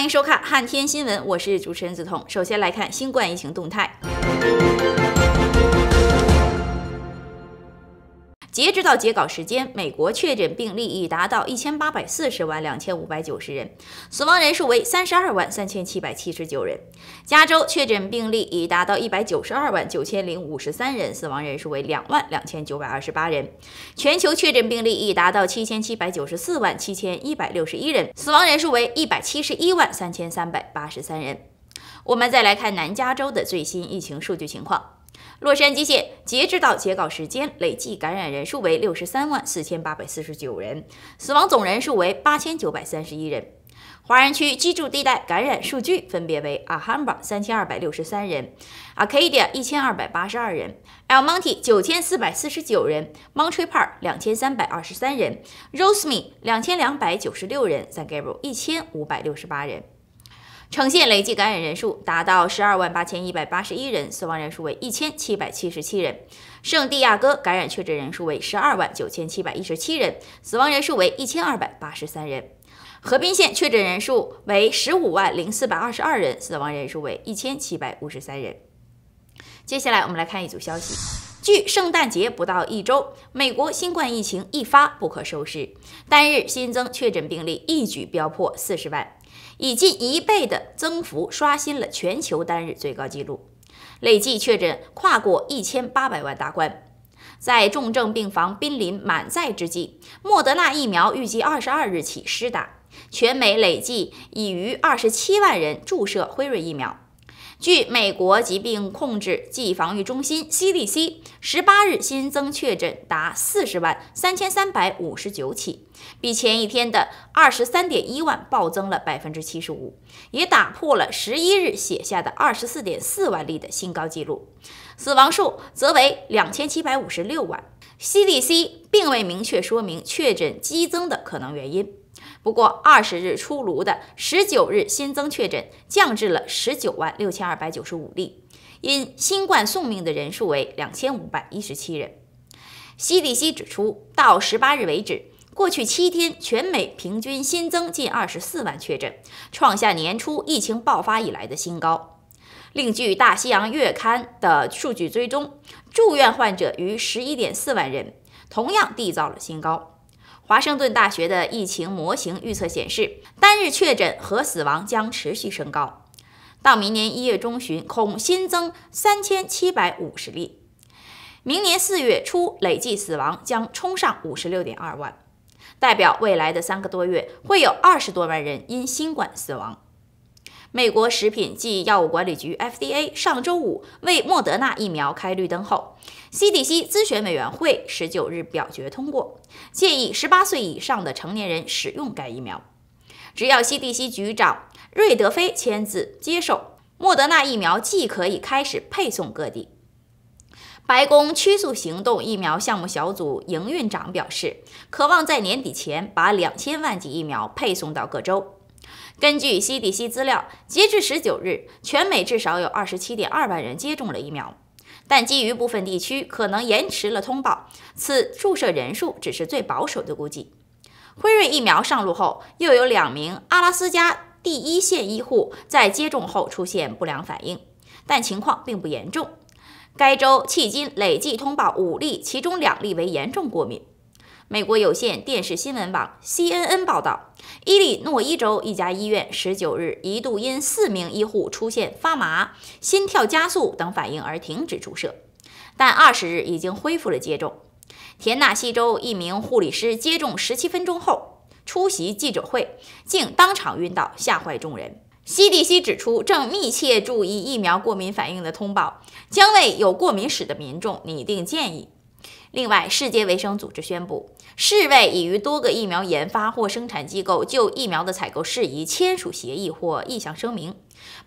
欢迎收看《汉天新闻》，我是主持人子彤。首先来看新冠疫情动态。截止到截稿时间，美国确诊病例已达到一千八百四十万两千五百九十人，死亡人数为三十二万三千七百七十九人。加州确诊病例已达到一百九十二万九千零五十三人，死亡人数为两万两千九百二十八人。全球确诊病例已达到七千七百九十四万七千一百六十一人，死亡人数为一百七十一万三千三百八十三人。我们再来看南加州的最新疫情数据情况。洛杉矶县截至到截稿时间，累计感染人数为六十三万四千八百四十九人，死亡总人数为八千九百三十一人。华人区居住地带感染数据分别为 a h a m b a 三千二百六十三人，Arcadia 一千二百八十二人，El Monte 九千四百四十九人，Monte r p a r 两千三百二十三人，Roseme 两千两百九十六人，San Gabriel 一千五百六十八人。城县累计感染人数达到十二万八千一百八十一人，死亡人数为一千七百七十七人。圣地亚哥感染确诊人数为十二万九千七百一十七人，死亡人数为一千二百八十三人。合宾县确诊人数为十五万零四百二十二人，死亡人数为一千七百五十三人。接下来我们来看一组消息：，距圣诞节不到一周，美国新冠疫情一发不可收拾，单日新增确诊病例一举飙破四十万。以近一倍的增幅刷新了全球单日最高纪录，累计确诊跨过一千八百万大关，在重症病房濒临满载之际，莫德纳疫苗预计二十二日起施打，全美累计已逾二十七万人注射辉瑞疫苗。据美国疾病控制暨防御中心 （CDC） 十八日新增确诊达四十万三千三百五十九起，比前一天的二十三点一万暴增了百分之七十五，也打破了十一日写下的二十四点四万例的新高纪录。死亡数则为两千七百五十六万。CDC 并未明确说明确诊激增的可能原因。不过，二十日出炉的十九日新增确诊降至了十九万六千二百九十五例，因新冠送命的人数为两千五百一十七人。西蒂希指出，到十八日为止，过去七天全美平均新增近二十四万确诊，创下年初疫情爆发以来的新高。另据《大西洋月刊》的数据追踪，住院患者逾十一点四万人，同样缔造了新高。华盛顿大学的疫情模型预测显示，单日确诊和死亡将持续升高，到明年一月中旬恐新增三千七百五十例，明年四月初累计死亡将冲上五十六点二万，代表未来的三个多月会有二十多万人因新冠死亡。美国食品及药物管理局 （FDA） 上周五为莫德纳疫苗开绿灯后，CDC 咨询委员会十九日表决通过，建议十八岁以上的成年人使用该疫苗。只要 CDC 局长瑞德菲签字接受，莫德纳疫苗既可以开始配送各地。白宫“驱速行动”疫苗项目小组营运长表示，渴望在年底前把两千万剂疫苗配送到各州。根据 CDC 资料，截至十九日，全美至少有二十七点二万人接种了疫苗，但基于部分地区可能延迟了通报，此注射人数只是最保守的估计。辉瑞疫苗上路后，又有两名阿拉斯加第一线医护在接种后出现不良反应，但情况并不严重。该州迄今累计通报五例，其中两例为严重过敏。美国有线电视新闻网 CNN 报道，伊利诺伊州一家医院十九日一度因四名医护出现发麻、心跳加速等反应而停止注射，但二十日已经恢复了接种。田纳西州一名护理师接种十七分钟后出席记者会，竟当场晕倒，吓坏众人。CDC 指出，正密切注意疫苗过敏反应的通报，将为有过敏史的民众拟定建议。另外，世界卫生组织宣布。世卫已与多个疫苗研发或生产机构就疫苗的采购事宜签署协议或意向声明，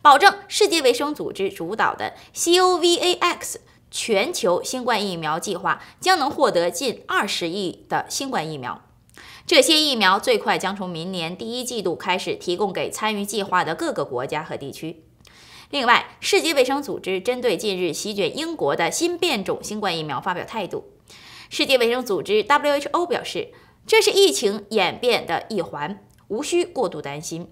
保证世界卫生组织主导的 COVAX 全球新冠疫苗计划将能获得近二十亿的新冠疫苗。这些疫苗最快将从明年第一季度开始提供给参与计划的各个国家和地区。另外，世界卫生组织针对近日席卷英国的新变种新冠疫苗发表态度。世界卫生组织 （WHO） 表示，这是疫情演变的一环，无需过度担心。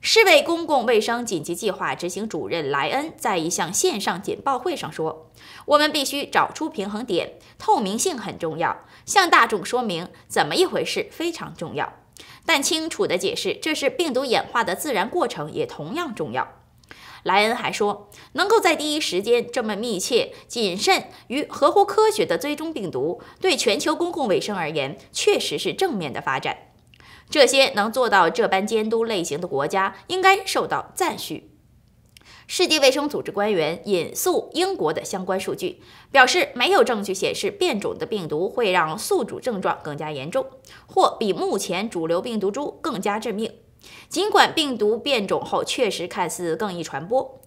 世卫公共卫生紧急计划执行主任莱恩在一项线上简报会上说：“我们必须找出平衡点，透明性很重要，向大众说明怎么一回事非常重要，但清楚的解释这是病毒演化的自然过程也同样重要。”莱恩还说，能够在第一时间这么密切、谨慎与合乎科学的追踪病毒，对全球公共卫生而言确实是正面的发展。这些能做到这般监督类型的国家应该受到赞许。世界卫生组织官员引述英国的相关数据，表示没有证据显示变种的病毒会让宿主症状更加严重，或比目前主流病毒株更加致命。尽管病毒变种后确实看似更易传播，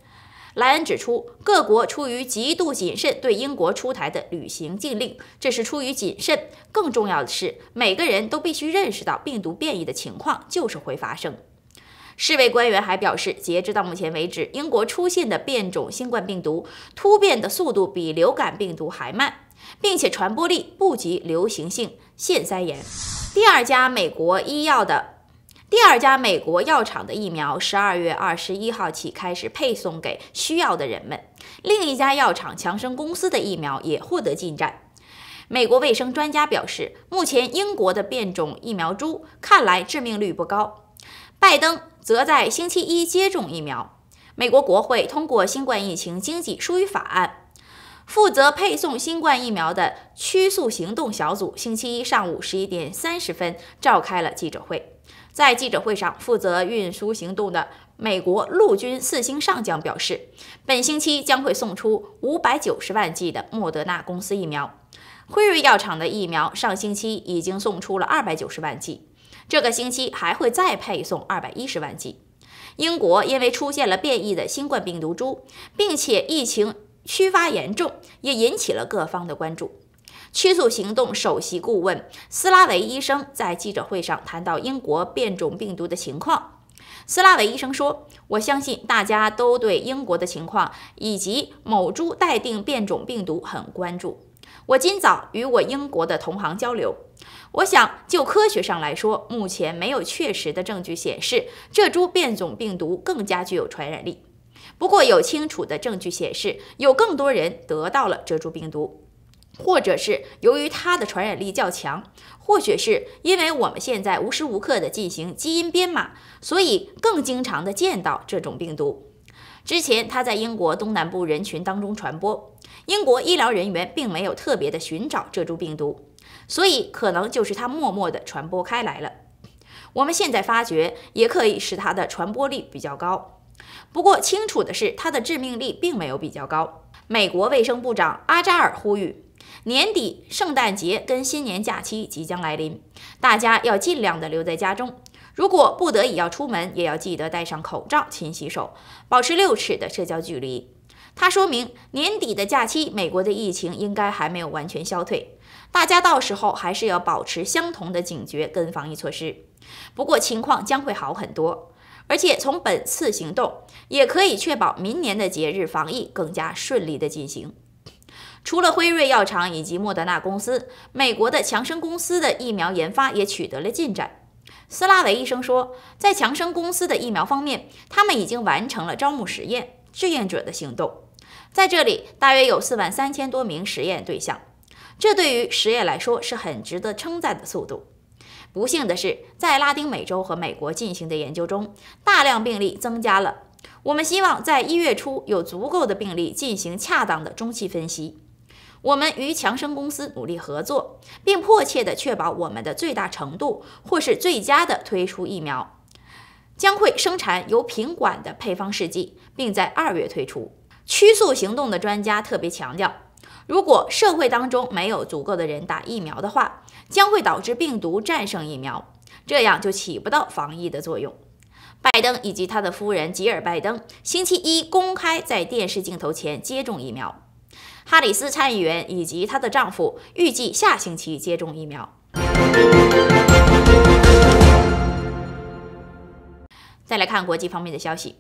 莱恩指出，各国出于极度谨慎对英国出台的旅行禁令，这是出于谨慎。更重要的是，每个人都必须认识到病毒变异的情况就是会发生。世卫官员还表示，截至到目前为止，英国出现的变种新冠病毒突变的速度比流感病毒还慢，并且传播力不及流行性腺腮炎。第二家美国医药的。第二家美国药厂的疫苗，十二月二十一号起开始配送给需要的人们。另一家药厂强生公司的疫苗也获得进展。美国卫生专家表示，目前英国的变种疫苗株看来致命率不高。拜登则在星期一接种疫苗。美国国会通过新冠疫情经济疏于法案。负责配送新冠疫苗的“驱速行动”小组星期一上午十一点三十分召开了记者会。在记者会上，负责运输行动的美国陆军四星上将表示，本星期将会送出五百九十万剂的莫德纳公司疫苗。辉瑞药厂的疫苗上星期已经送出了二百九十万剂，这个星期还会再配送二百一十万剂。英国因为出现了变异的新冠病毒株，并且疫情趋发严重，也引起了各方的关注。驱速行动首席顾问斯拉维医生在记者会上谈到英国变种病毒的情况。斯拉维医生说：“我相信大家都对英国的情况以及某株待定变种病毒很关注。我今早与我英国的同行交流，我想就科学上来说，目前没有确实的证据显示这株变种病毒更加具有传染力。不过有清楚的证据显示，有更多人得到了这株病毒。”或者是由于它的传染力较强，或许是因为我们现在无时无刻的进行基因编码，所以更经常的见到这种病毒。之前它在英国东南部人群当中传播，英国医疗人员并没有特别的寻找这种病毒，所以可能就是它默默的传播开来了。我们现在发觉也可以使它的传播率比较高，不过清楚的是它的致命力并没有比较高。美国卫生部长阿扎尔呼吁。年底圣诞节跟新年假期即将来临，大家要尽量的留在家中。如果不得已要出门，也要记得戴上口罩、勤洗手，保持六尺的社交距离。它说明年底的假期，美国的疫情应该还没有完全消退，大家到时候还是要保持相同的警觉跟防疫措施。不过情况将会好很多，而且从本次行动也可以确保明年的节日防疫更加顺利的进行。除了辉瑞药厂以及莫德纳公司，美国的强生公司的疫苗研发也取得了进展。斯拉维医生说，在强生公司的疫苗方面，他们已经完成了招募实验志愿者的行动，在这里大约有四万三千多名实验对象，这对于实验来说是很值得称赞的速度。不幸的是，在拉丁美洲和美国进行的研究中，大量病例增加了。我们希望在一月初有足够的病例进行恰当的中期分析。我们与强生公司努力合作，并迫切地确保我们的最大程度或是最佳的推出疫苗，将会生产由品管的配方试剂，并在二月推出。驱速行动的专家特别强调，如果社会当中没有足够的人打疫苗的话，将会导致病毒战胜疫苗，这样就起不到防疫的作用。拜登以及他的夫人吉尔拜登星期一公开在电视镜头前接种疫苗。哈里斯参议员以及她的丈夫预计下星期接种疫苗。再来看国际方面的消息，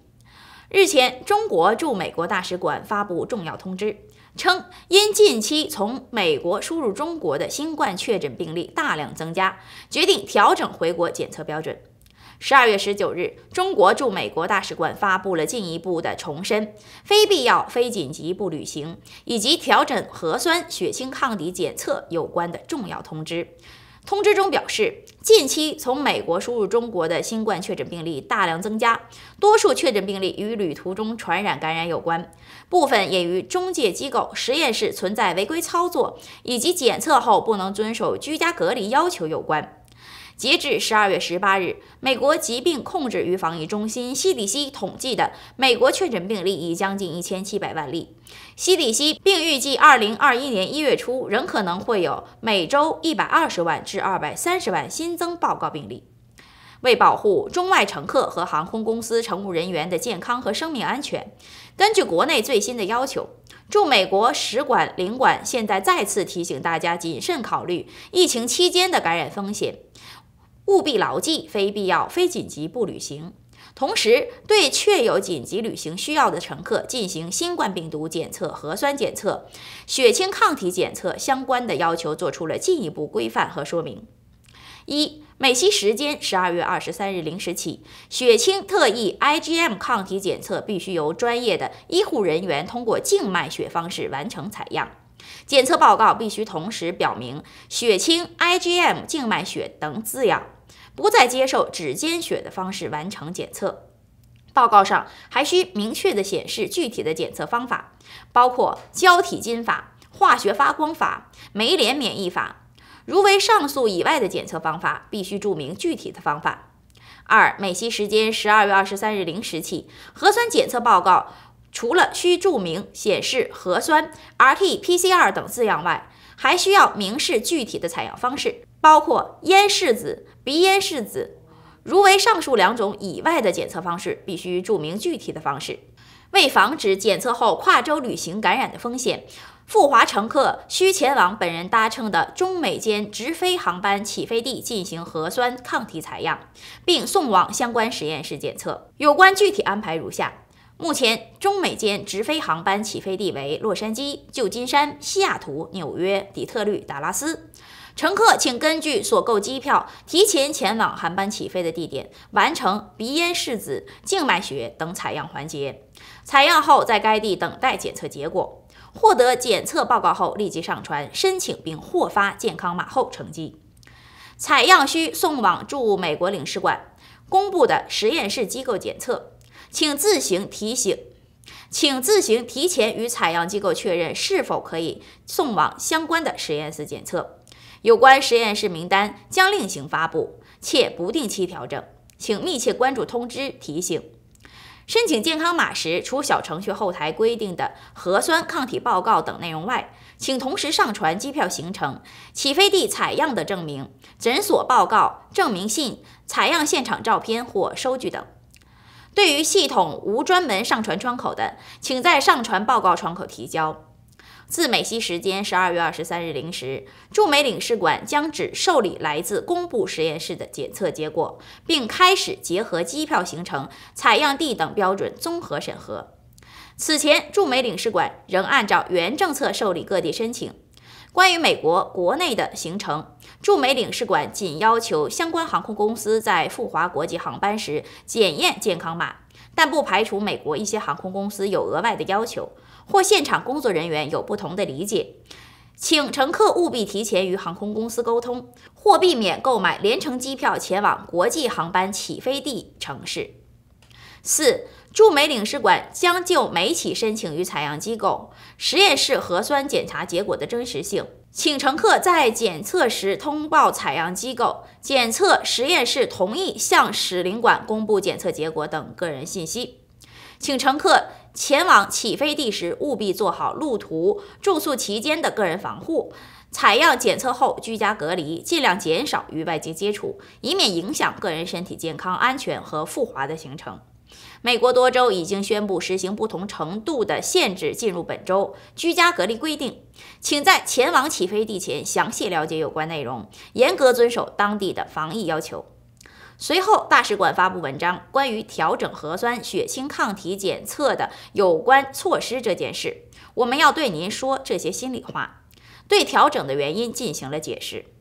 日前，中国驻美国大使馆发布重要通知，称因近期从美国输入中国的新冠确诊病例大量增加，决定调整回国检测标准。十二月十九日，中国驻美国大使馆发布了进一步的重申“非必要、非紧急不旅行”以及调整核酸、血清抗体检测有关的重要通知。通知中表示，近期从美国输入中国的新冠确诊病例大量增加，多数确诊病例与旅途中传染感染有关，部分也与中介机构、实验室存在违规操作以及检测后不能遵守居家隔离要求有关。截至十二月十八日，美国疾病控制与防疫中心西里西统计的美国确诊病例已将近一千七百万例。西里西并预计，二零二一年一月初仍可能会有每周一百二十万至二百三十万新增报告病例。为保护中外乘客和航空公司乘务人员的健康和生命安全，根据国内最新的要求，驻美国使馆领馆现在再次提醒大家，谨慎考虑疫情期间的感染风险。务必牢记，非必要、非紧急不旅行。同时，对确有紧急旅行需要的乘客进行新冠病毒检测、核酸检测、血清抗体检测相关的要求做出了进一步规范和说明。一、美西时间十二月二十三日零时起，血清特异 IgM 抗体检测必须由专业的医护人员通过静脉血方式完成采样，检测报告必须同时表明“血清 IgM 静脉血”等字样。不再接受指尖血的方式完成检测，报告上还需明确地显示具体的检测方法，包括胶体金法、化学发光法、酶联免疫法。如为上述以外的检测方法，必须注明具体的方法。二、美西时间十二月二十三日零时起，核酸检测报告除了需注明显示核酸 RT-PCR 等字样外，还需要明示具体的采样方式。包括咽拭子、鼻咽拭子。如为上述两种以外的检测方式，必须注明具体的方式。为防止检测后跨州旅行感染的风险，赴华乘客需前往本人搭乘的中美间直飞航班起飞地进行核酸抗体采样，并送往相关实验室检测。有关具体安排如下：目前，中美间直飞航班起飞地为洛杉矶、旧金山、西雅图、纽约、底特律、达拉斯。乘客，请根据所购机票提前前往航班起飞的地点，完成鼻咽拭子、静脉血等采样环节。采样后，在该地等待检测结果。获得检测报告后，立即上传申请并获发健康码后乘机。采样需送往驻美国领事馆公布的实验室机构检测，请自行提醒，请自行提前与采样机构确认是否可以送往相关的实验室检测。有关实验室名单将另行发布，且不定期调整，请密切关注通知提醒。申请健康码时，除小程序后台规定的核酸抗体报告等内容外，请同时上传机票行程、起飞地采样的证明、诊所报告、证明信、采样现场照片或收据等。对于系统无专门上传窗口的，请在上传报告窗口提交。自美西时间十二月二十三日零时，驻美领事馆将只受理来自公布实验室的检测结果，并开始结合机票行程、采样地等标准综合审核。此前，驻美领事馆仍按照原政策受理各地申请。关于美国国内的行程，驻美领事馆仅要求相关航空公司在赴华国际航班时检验健康码，但不排除美国一些航空公司有额外的要求。或现场工作人员有不同的理解，请乘客务必提前与航空公司沟通，或避免购买联程机票前往国际航班起飞地城市。四，驻美领事馆将就每起申请与采样机构实验室核酸检查结果的真实性，请乘客在检测时通报采样机构，检测实验室同意向使领馆公布检测结果等个人信息，请乘客。前往起飞地时，务必做好路途、住宿期间的个人防护。采样检测后居家隔离，尽量减少与外界接触，以免影响个人身体健康安全和赴华的行程。美国多州已经宣布实行不同程度的限制进入本州居家隔离规定，请在前往起飞地前详细了解有关内容，严格遵守当地的防疫要求。随后，大使馆发布文章，关于调整核酸、血清抗体检测的有关措施这件事，我们要对您说这些心里话，对调整的原因进行了解释。